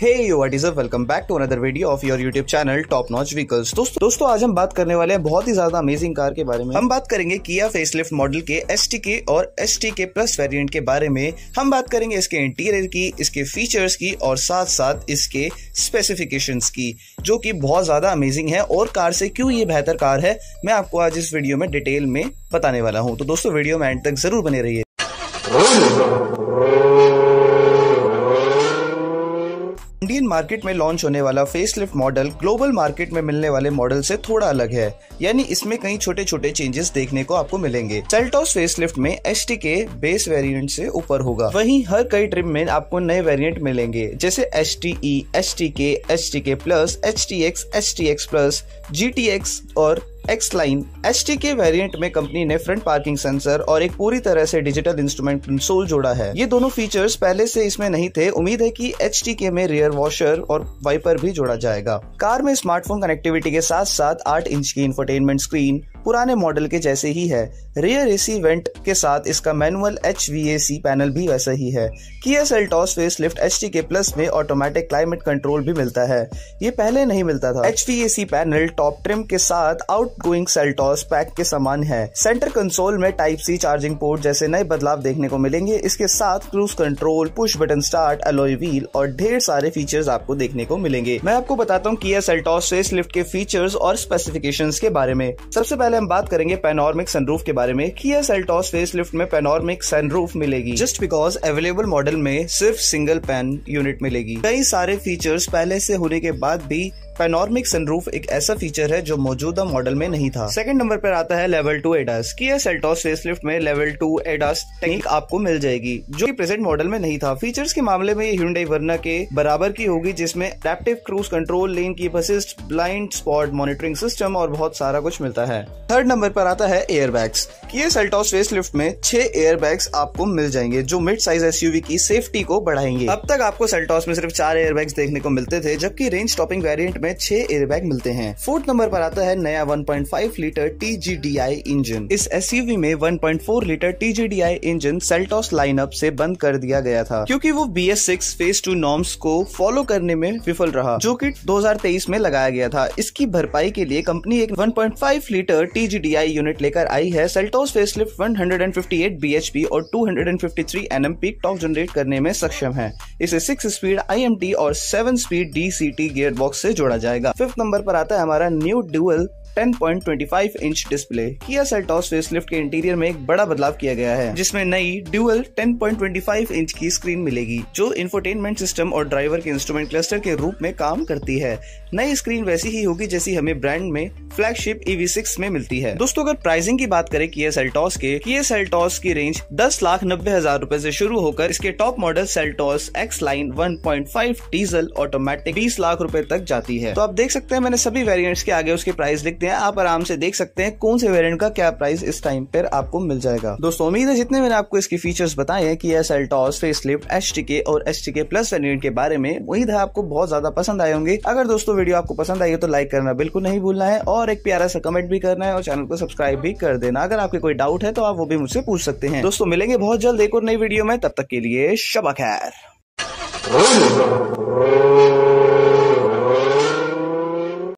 Hey what is up? Welcome back to another video of your YouTube channel Top Notch Vehicles. दोस्तों दोस्तों आज हम बात करने वाले हैं बहुत ही ज्यादा अमेजिंग कार के बारे में हम बात करेंगे किया फेसलिफ्ट मॉडल के एस के और एस के प्लस वेरिएंट के बारे में हम बात करेंगे इसके इंटीरियर की इसके फीचर्स की और साथ साथ इसके स्पेसिफिकेशंस की जो कि बहुत ज्यादा अमेजिंग है और कार से क्यों ये बेहतर कार है मैं आपको आज इस वीडियो में डिटेल में बताने वाला हूँ तो दोस्तों वीडियो में एंड तक जरूर बने रहिए इंडियन मार्केट में लॉन्च होने वाला फेसलिफ्ट मॉडल ग्लोबल मार्केट में मिलने वाले मॉडल से थोड़ा अलग है यानी इसमें कई छोटे छोटे चेंजेस देखने को आपको मिलेंगे सेल्टॉस फेसलिफ्ट में एस के बेस वेरिएंट से ऊपर होगा वहीं हर कई ट्रिम में आपको नए वेरिएंट मिलेंगे जैसे S T E S T K S T K plus H T X S T X plus G T X और X line H K variant में कंपनी ने फ्रंट पार्किंग सेंसर और एक पूरी तरह से डिजिटल इंस्ट्रूमेंट कंसोल जोड़ा है ये दोनों फीचर्स पहले से इसमें नहीं थे उम्मीद है कि एच टी के में रियर वॉशर और वाइपर भी जोड़ा जाएगा कार में स्मार्टफोन कनेक्टिविटी के साथ साथ आठ इंच की इंफरटेनमेंट स्क्रीन पुराने मॉडल के जैसे ही है रियर एसी वेंट के साथ इसका मैनुअल एच पैनल भी वैसा ही है की Seltos face lift H K plus में ऑटोमेटिक क्लाइमेट कंट्रोल भी मिलता है ये पहले नहीं मिलता था एच पैनल टॉप ट्रिम के साथ आउट गोइंग सेल्टॉस पैक के समान है सेंटर कंसोल में टाइप सी चार्जिंग पोर्ट जैसे नए बदलाव देखने को मिलेंगे इसके साथ cruise control push button start alloy wheel और ढेर सारे फीचर्स आपको देखने को मिलेंगे मैं आपको बताता हूँ की एस एल्टॉस फेस लिफ्ट के फीचर्स और स्पेसिफिकेशन के बारे में सबसे पहले पहले हम बात करेंगे पेनॉर्मिक सनरूफ के बारे में किया सेल्टॉस फेस लिफ्ट में पेनॉर्मिक सनरूफ मिलेगी जस्ट बिकॉज अवेलेबल मॉडल में सिर्फ सिंगल पैन यूनिट मिलेगी कई सारे फीचर्स पहले से होने के बाद भी पेनॉर्मिक सनरूफ एक ऐसा फीचर है जो मौजूदा मॉडल में नहीं था सेकंड नंबर पर आता है level two ADAS Kia Seltos lift में लेवल टू एडास टेक्निक आपको मिल जाएगी जो की प्रेजेंट मॉडल में नहीं था फीचर्स के मामले में ये ह्यूंडई वर्ना के बराबर की होगी जिसमें adaptive cruise control lane keep assist blind spot monitoring system और बहुत सारा कुछ मिलता है थर्ड नंबर पर आता है एयर बैग्स ये सेल्टॉस फेस लिफ्ट में छह एयर बैग्स आपको मिल जाएंगे जो मिड साइज एसयूवी की सेफ्टी को बढ़ाएंगे अब तक आपको सेल्टॉस में सिर्फ चार एयर बैग्स देखने को मिलते थे जबकि रेंज टॉपिंग वेरिएंट में छह एयर बैग मिलते हैं फोर्थ नंबर पर आता है नया 1.5 लीटर टीजीडीआई इंजन इस एसयूवी में 1.4 litre TGDI engine Seltos lineup से बंद कर दिया गया था क्योंकि वो B S six phase two norms को फॉलो करने में विफल रहा जो की दो में लगाया गया था इसकी भरपाई के लिए कंपनी एक वन लीटर TGDI यूनिट लेकर आई है सेल्टोस फेसलिफ्ट 158 पी और 253 हंड्रेड पीक टॉक जनरेट करने में सक्षम है इसे 6 स्पीड IMT और 7 स्पीड DCT बॉक्स से जोड़ा जाएगा फिफ्थ नंबर पर आता है हमारा new dual 10.25 inch display Kia Seltos facelift के इंटीरियर में एक बड़ा बदलाव किया गया है जिसमें नई ड्यूएल 10.25 इंच की स्क्रीन मिलेगी जो इंफोटेनमेंट सिस्टम और ड्राइवर के इंस्ट्रूमेंट क्लस्टर के रूप में काम करती है नई स्क्रीन वैसी ही होगी जैसी हमें ब्रांड में फ्लैगशिप ईवी e में मिलती है दोस्तों अगर प्राइसिंग की बात करें किए सेल्टॉस के किए सेल्टॉस की रेंज दस लाख नब्बे हजार रूपए ऐसी शुरू होकर इसके top model Seltos X line one diesel automatic बीस लाख रूपए तक जाती है तो आप देख सकते हैं मैंने सभी वेरियंट्स के आगे उसके प्राइस लिख सकते हैं आप आराम से देख सकते हैं कौन से वेरियंट का क्या प्राइस इस टाइम पर आपको मिल जाएगा दोस्तों उम्मीद है जितने मैंने आपको इसके फीचर्स बताए हैं कि यह सेल्टॉस फेस लिफ्ट एच और एच प्लस वेरियंट के बारे में उम्मीद है आपको बहुत ज्यादा पसंद आए होंगे अगर दोस्तों वीडियो आपको पसंद आई तो लाइक करना बिल्कुल नहीं भूलना है और एक प्यारा सा कमेंट भी करना है और चैनल को सब्सक्राइब भी कर देना अगर आपके कोई डाउट है तो आप वो भी मुझसे पूछ सकते हैं दोस्तों मिलेंगे बहुत जल्द एक और नई वीडियो में तब तक के लिए शबा खैर